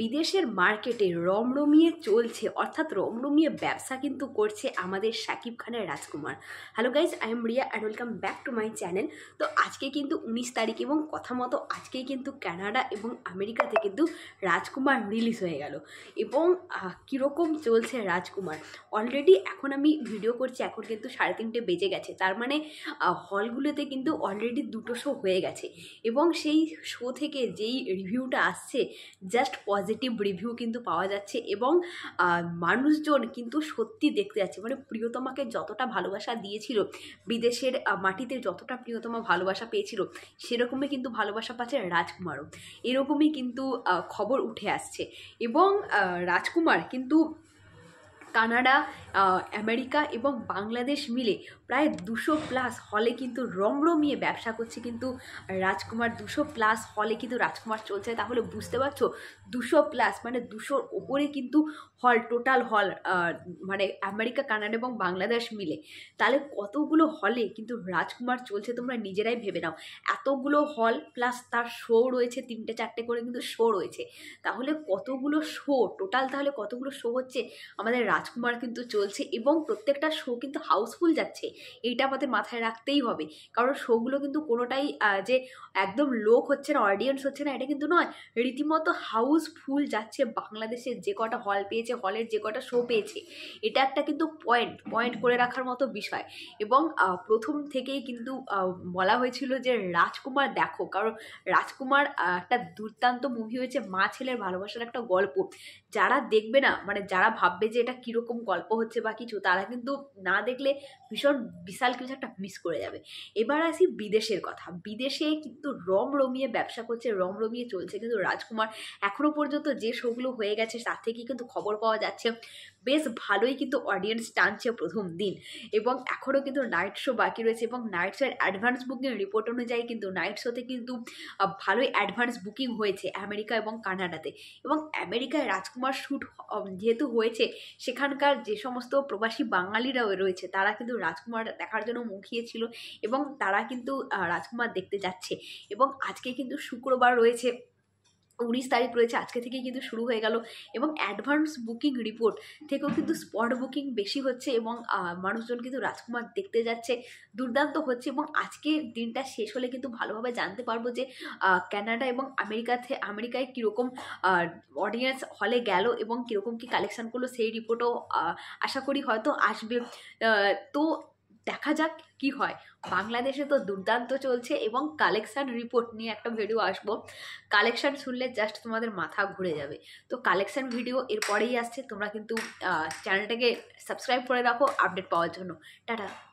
বিদেশের মার্কেটে রমরমিয়ে চলছে অর্থাৎ রমরমিয়ে ব্যবসা কিন্তু করছে আমাদের শাকিব খানের Rajkumar hello guys I am Riya and welcome back to my channel তো আজকে কিন্তু উনিশ তারিখ এবং কথা মতো আজকেই কিন্তু কানাডা এবং আমেরিকাতে কিন্তু রাজকুমার রিলিজ হয়ে গেল এবং কীরকম চলছে রাজকুমার অলরেডি এখন আমি ভিডিও করছি এখন কিন্তু সাড়ে তিনটে বেজে গেছে তার মানে হলগুলোতে কিন্তু অলরেডি দুটো শো হয়ে গেছে এবং সেই শো থেকে যেই রিভিউটা আসছে জাস্ট পজিটিভ রিভিউ কিন্তু পাওয়া যাচ্ছে এবং মানুষজন কিন্তু সত্যি দেখতে যাচ্ছে মানে প্রিয়তমাকে যতটা ভালোবাসা দিয়েছিল বিদেশের মাটিতে যতটা প্রিয়তমা ভালোবাসা পেয়েছিল সেরকমই কিন্তু ভালোবাসা পাচ্ছে রাজকুমারও এরকমই কিন্তু খবর উঠে আসছে এবং রাজকুমার কিন্তু কানাডা আমেরিকা এবং বাংলাদেশ মিলে প্রায় দুশো প্লাস হলে কিন্তু রমরমিয়ে ব্যবসা করছে কিন্তু রাজকুমার দুশো প্লাস হলে কিন্তু রাজকুমার চলছে তাহলে বুঝতে পারছো দুশো প্লাস মানে দুশোর ওপরে কিন্তু হল টোটাল হল মানে আমেরিকা কানাডা এবং বাংলাদেশ মিলে তাহলে কতগুলো হলে কিন্তু রাজকুমার চলছে তোমরা নিজেরাই ভেবে নাও এতগুলো হল প্লাস তার শো রয়েছে তিনটে চারটে করে কিন্তু শো রয়েছে তাহলে কতগুলো শো টোটাল তাহলে কতগুলো শো হচ্ছে আমাদের রাজকুমার কিন্তু চলছে এবং প্রত্যেকটা শো কিন্তু হাউসফুল যাচ্ছে এইটা আমাদের মাথায় রাখতেই হবে কারণ শোগুলো কিন্তু কোনোটাই যে একদম লোক হচ্ছে না অডিয়েন্স হচ্ছে না এটা কিন্তু নয় রীতিমতো হাউসফুল যাচ্ছে বাংলাদেশে যে কটা হল পেয়েছে হলের যে কটা শো পেয়েছে এটা একটা কিন্তু পয়েন্ট পয়েন্ট করে রাখার মতো বিষয় এবং প্রথম থেকেই কিন্তু বলা হয়েছিল যে রাজকুমার দেখো কারণ রাজকুমার একটা দুর্দান্ত মুভি হয়েছে মা ছেলের ভালোবাসার একটা গল্প যারা দেখবে না মানে যারা ভাববে যে এটা কীরকম গল্প হচ্ছে বা কিছু তারা কিন্তু না দেখলে ভীষণ বিশাল কিছু একটা মিস করে যাবে এবার আসি বিদেশের কথা বিদেশে কিন্তু রম রমিয়ে ব্যবসা করছে রম রমিয়ে চলছে কিন্তু রাজকুমার এখনও পর্যন্ত যে শোগুলো হয়ে গেছে তার থেকেই কিন্তু খবর পাওয়া যাচ্ছে বেশ ভালোই কিন্তু অডিয়েন্স টানছে প্রথম দিন এবং এখনও কিন্তু নাইট শো বাকি রয়েছে এবং নাইট শোয়ের অ্যাডভান্স বুকিং রিপোর্ট অনুযায়ী কিন্তু নাইট শোতে কিন্তু ভালোই অ্যাডভান্স বুকিং হয়েছে আমেরিকা এবং কানাডাতে এবং আমেরিকায় রাজকুমার শ্যুট যেহেতু হয়েছে সেখানকার যে সমস্ত প্রবাসী বাঙালিরাও রয়েছে তারা কিন্তু রাজকুমার দেখার জন্য মুখিয়েছিল এবং তারা কিন্তু রাজকুমার দেখতে যাচ্ছে এবং আজকে কিন্তু শুক্রবার রয়েছে উনিশ তারিখ রয়েছে আজকে থেকেই কিন্তু শুরু হয়ে গেল এবং অ্যাডভান্স বুকিং রিপোর্ট থেকেও কিন্তু স্পট বুকিং বেশি হচ্ছে এবং মানুষজন কিন্তু রাজকুমার দেখতে যাচ্ছে দুর্দান্ত হচ্ছে এবং আজকে দিনটা শেষ হলে কিন্তু ভালোভাবে জানতে পারবো যে ক্যানাডা এবং আমেরিকাতে আমেরিকায় কীরকম অডিয়েন্স হলে গেল এবং কীরকম কী কালেকশান করলো সেই রিপোর্টও আশা করি হয়তো আসবে তো দেখা যাক কি হয় বাংলাদেশে তো দুর্দান্ত চলছে এবং কালেকশান রিপোর্ট নিয়ে একটা ভিডিও আসবো কালেকশান শুনলে জাস্ট তোমাদের মাথা ঘুরে যাবে তো কালেকশান ভিডিও এরপরেই আসছে তোমরা কিন্তু চ্যানেলটাকে সাবস্ক্রাইব করে রাখো আপডেট পাওয়ার জন্য টাটা